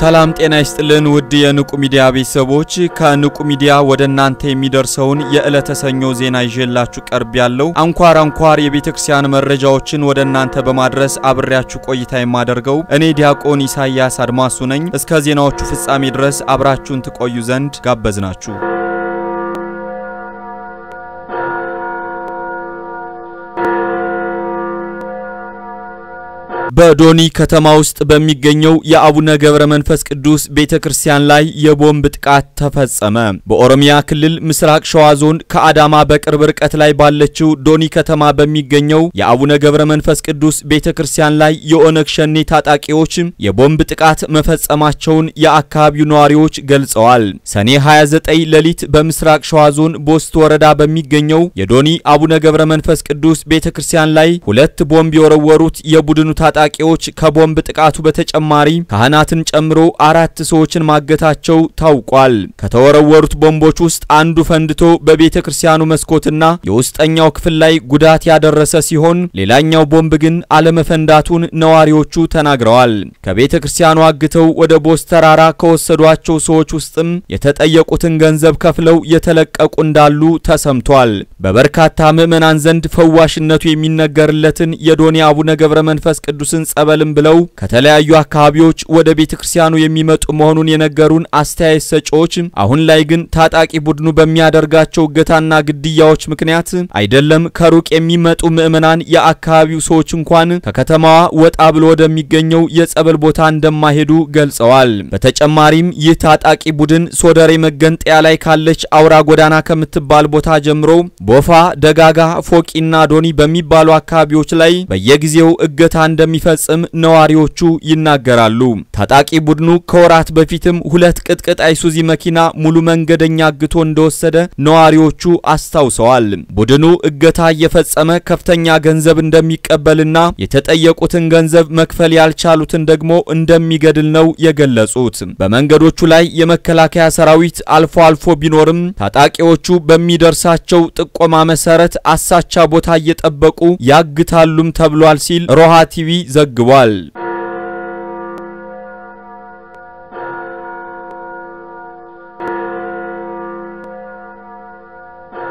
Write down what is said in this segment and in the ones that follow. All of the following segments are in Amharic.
ሰላም ጤና ይስጥልን ውድ የንቁ ሚዲያ ቤተሰቦች፣ ከንቁ ሚዲያ ወደ እናንተ የሚደርሰውን የዕለተ ሰኞ ዜና ይዤላችሁ ቀርብ ያለው አንኳር አንኳር የቤተ ክርስቲያን መረጃዎችን ወደ እናንተ በማድረስ አብሬያችሁ ቆይታ የማደርገው እኔ ዲያቆን ኢሳያስ አድማሱ ነኝ። እስከ ዜናዎቹ ፍጻሜ ድረስ አብራችሁን ትቆዩ ዘንድ ጋበዝናችሁ። በዶኒ ከተማ ውስጥ በሚገኘው የአቡነ ገብረ መንፈስ ቅዱስ ቤተ ክርስቲያን ላይ የቦምብ ጥቃት ተፈጸመ። በኦሮሚያ ክልል ምስራቅ ሸዋ ዞን ከአዳማ በቅርብ ርቀት ላይ ባለችው ዶኒ ከተማ በሚገኘው የአቡነ ገብረ መንፈስ ቅዱስ ቤተ ክርስቲያን ላይ የኦነግ ሸኔ ታጣቂዎች የቦምብ ጥቃት መፈጸማቸውን የአካባቢው ነዋሪዎች ገልጸዋል። ሰኔ 29 ሌሊት በምስራቅ ሸዋ ዞን ቦስት ወረዳ በሚገኘው የዶኒ አቡነ ገብረ መንፈስ ቅዱስ ቤተ ክርስቲያን ላይ ሁለት ቦምብ የወረወሩት የቡድኑ ታጣቂ ታጣቂዎች ከቦምብ ጥቃቱ በተጨማሪ ካህናትን ጨምሮ አራት ሰዎችን ማገታቸው ታውቋል። ከተወረወሩት ቦምቦች ውስጥ አንዱ ፈንድቶ በቤተ ክርስቲያኑ መስኮትና የውስጠኛው ክፍል ላይ ጉዳት ያደረሰ ሲሆን ሌላኛው ቦምብ ግን አለመፈንዳቱን ነዋሪዎቹ ተናግረዋል። ከቤተ ክርስቲያኑ አግተው ወደ ቦስ ተራራ ከወሰዷቸው ሰዎች ውስጥም የተጠየቁትን ገንዘብ ከፍለው የተለቀቁ እንዳሉ ተሰምቷል። በበርካታ ምዕመናን ዘንድ ፈዋሽነቱ የሚነገርለትን የዶኒ አቡነ ገብረ መንፈስ ቅዱስ ቅዱስን ጸበልም ብለው ከተለያዩ አካባቢዎች ወደ ቤተ ክርስቲያኑ የሚመጡ መሆኑን የነገሩን አስተያየት ሰጪዎች አሁን ላይ ግን ታጣቂ ቡድኑ በሚያደርጋቸው እገታና ግድያዎች ምክንያት አይደለም ከሩቅ የሚመጡ ምዕመናን የአካባቢው ሰዎች እንኳን ከከተማዋ ወጣ ብሎ ወደሚገኘው የጸበል ቦታ እንደማይሄዱ ገልጸዋል። በተጨማሪም ይህ ታጣቂ ቡድን ሶደሬ መገንጠያ ላይ ካለች አውራ ጎዳና ከምትባል ቦታ ጀምሮ ቦፋ፣ ደጋጋ፣ ፎቂና ዶኒ በሚባሉ አካባቢዎች ላይ በየጊዜው እገታ እንደሚፈ እንደሚፈጽም ነዋሪዎቹ ይናገራሉ። ታጣቂ ቡድኑ ከወራት በፊትም ሁለት ቅጥቅጥ አይሱዚ መኪና ሙሉ መንገደኛ አግቶ እንደወሰደ ነዋሪዎቹ አስታውሰዋል። ቡድኑ እገታ እየፈጸመ ከፍተኛ ገንዘብ እንደሚቀበልና የተጠየቁትን ገንዘብ መክፈል ያልቻሉትን ደግሞ እንደሚገድል ነው የገለጹት። በመንገዶቹ ላይ የመከላከያ ሰራዊት አልፎ አልፎ ቢኖርም ታጣቂዎቹ በሚደርሳቸው ጥቆማ መሰረት አሳቻ ቦታ እየጠበቁ ያግታሉም ተብሏል ሲል ሮሃ ቲቪ ዘግቧል።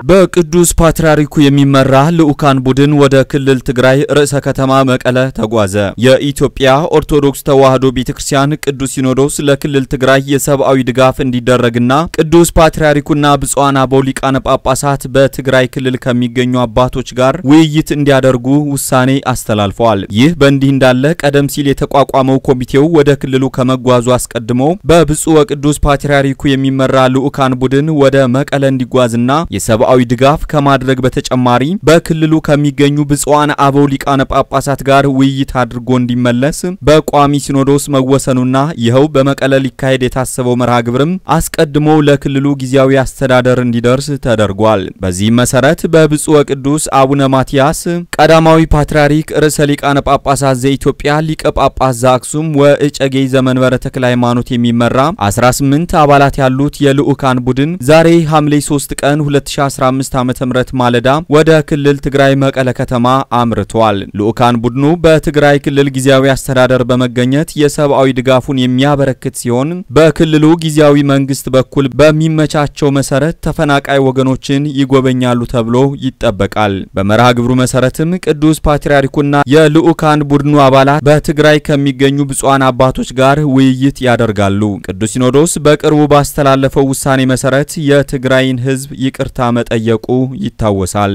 በቅዱስ ፓትርያርኩ የሚመራ ልዑካን ቡድን ወደ ክልል ትግራይ ርዕሰ ከተማ መቀለ ተጓዘ። የኢትዮጵያ ኦርቶዶክስ ተዋህዶ ቤተ ክርስቲያን ቅዱስ ሲኖዶስ ለክልል ትግራይ የሰብአዊ ድጋፍ እንዲደረግና ቅዱስ ፓትርያርኩና ብፁዓን አበው ሊቃነ ጳጳሳት በትግራይ ክልል ከሚገኙ አባቶች ጋር ውይይት እንዲያደርጉ ውሳኔ አስተላልፈዋል። ይህ በእንዲህ እንዳለ ቀደም ሲል የተቋቋመው ኮሚቴው ወደ ክልሉ ከመጓዙ አስቀድሞ በብፁዕ ወቅዱስ ፓትርያርኩ የሚመራ ልዑካን ቡድን ወደ መቀለ እንዲጓዝና የሰብአዊ ሰብአዊ ድጋፍ ከማድረግ በተጨማሪ በክልሉ ከሚገኙ ብፁዓን አበው ሊቃነ ጳጳሳት ጋር ውይይት አድርጎ እንዲመለስ በቋሚ ሲኖዶስ መወሰኑና ይኸው በመቀለ ሊካሄድ የታሰበው መርሃ ግብርም አስቀድሞ ለክልሉ ጊዜያዊ አስተዳደር እንዲደርስ ተደርጓል። በዚህም መሰረት በብፁዕ ወቅዱስ አቡነ ማቲያስ ቀዳማዊ ፓትርያርክ ርዕሰ ሊቃነ ጳጳሳት ዘኢትዮጵያ ሊቀ ጳጳስ ዘአክሱም ወእጨጌ ዘመንበረ ተክለ ሃይማኖት የሚመራ 18 አባላት ያሉት የልዑካን ቡድን ዛሬ ሐምሌ 3 ቀን 2017 2015 ዓ.ም ማለዳ ወደ ክልል ትግራይ መቀለ ከተማ አምርቷል። ልዑካን ቡድኑ በትግራይ ክልል ጊዜያዊ አስተዳደር በመገኘት የሰብአዊ ድጋፉን የሚያበረክት ሲሆን በክልሉ ጊዜያዊ መንግስት በኩል በሚመቻቸው መሰረት ተፈናቃይ ወገኖችን ይጎበኛሉ ተብሎ ይጠበቃል። በመርሃ ግብሩ መሰረትም ቅዱስ ፓትርያርኩና የልዑካን ቡድኑ አባላት በትግራይ ከሚገኙ ብፁዓን አባቶች ጋር ውይይት ያደርጋሉ። ቅዱስ ሲኖዶስ በቅርቡ ባስተላለፈው ውሳኔ መሰረት የትግራይን ህዝብ ይቅርታ መጠ እንደጠየቁ ይታወሳል።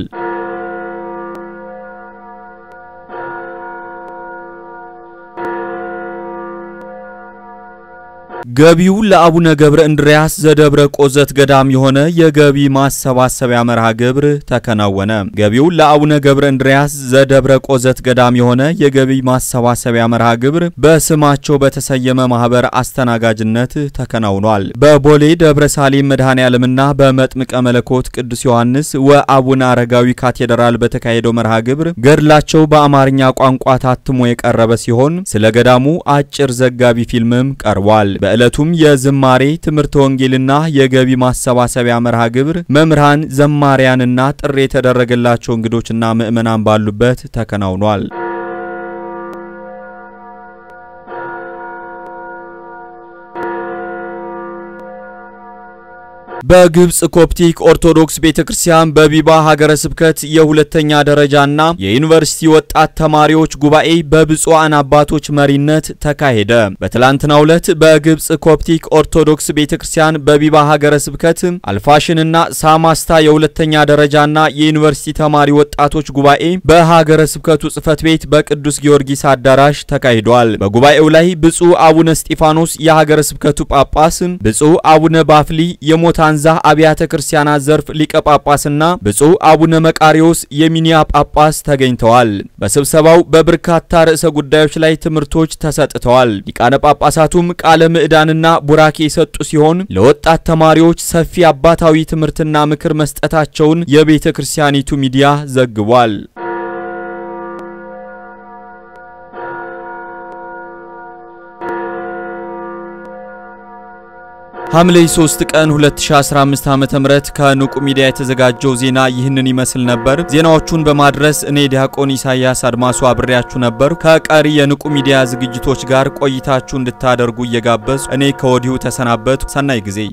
ገቢው ለአቡነ ገብረ እንድርያስ ዘደብረ ቆዘት ገዳም የሆነ የገቢ ማሰባሰቢያ መርሃ ግብር ተከናወነ። ገቢው ለአቡነ ገብረ እንድርያስ ዘደብረ ቆዘት ገዳም የሆነ የገቢ ማሰባሰቢያ መርሃ ግብር በስማቸው በተሰየመ ማህበር አስተናጋጅነት ተከናውኗል። በቦሌ ደብረ ሳሌም መድኃኔ ዓለምና በመጥምቀ መለኮት ቅዱስ ዮሐንስ ወአቡነ አረጋዊ ካቴድራል በተካሄደው መርሃ ግብር ገድላቸው በአማርኛ ቋንቋ ታትሞ የቀረበ ሲሆን ስለ ገዳሙ አጭር ዘጋቢ ፊልምም ቀርቧል። በዕለቱም የዝማሬ ትምህርተ ወንጌልና የገቢ ማሰባሰቢያ መርሃ ግብር መምህራን፣ ዘማሪያንና ጥሪ የተደረገላቸው እንግዶችና ምእመናን ባሉበት ተከናውኗል። በግብጽ ኮፕቲክ ኦርቶዶክስ ቤተክርስቲያን በቢባ ሀገረ ስብከት የሁለተኛ ደረጃና የዩኒቨርሲቲ ወጣት ተማሪዎች ጉባኤ በብፁዓን አባቶች መሪነት ተካሄደ። በትላንትናው ዕለት በግብጽ ኮፕቲክ ኦርቶዶክስ ቤተክርስቲያን በቢባ ሀገረ ስብከት አልፋሽንና ሳማስታ የሁለተኛ ደረጃና የዩኒቨርሲቲ ተማሪ ወጣቶች ጉባኤ በሀገረ ስብከቱ ጽሕፈት ቤት በቅዱስ ጊዮርጊስ አዳራሽ ተካሂዷል። በጉባኤው ላይ ብፁዕ አቡነ ስጢፋኖስ የሀገረ ስብከቱ ጳጳስ፣ ብፁዕ አቡነ ባፍሊ የሞታ የብታንዛ አብያተ ክርስቲያናት ዘርፍ ሊቀ ጳጳስና ብፁዕ አቡነ መቃሪዎስ የሚኒያ ጳጳስ ተገኝተዋል። በስብሰባው በበርካታ ርዕሰ ጉዳዮች ላይ ትምህርቶች ተሰጥተዋል። ሊቃነ ጳጳሳቱም ቃለ ምዕዳንና ቡራኬ የሰጡ ሲሆን ለወጣት ተማሪዎች ሰፊ አባታዊ ትምህርትና ምክር መስጠታቸውን የቤተ ክርስቲያኒቱ ሚዲያ ዘግቧል። ሐምሌ 3 ቀን 2015 ዓመተ ምህረት ከንቁ ሚዲያ የተዘጋጀው ዜና ይህንን ይመስል ነበር። ዜናዎቹን በማድረስ እኔ ዲያቆን ኢሳያስ አድማሱ አብሬያችሁ ነበር። ከቀሪ የንቁ ሚዲያ ዝግጅቶች ጋር ቆይታችሁ እንድታደርጉ እየጋበዝኩ እኔ ከወዲሁ ተሰናበት ሰናይ ጊዜ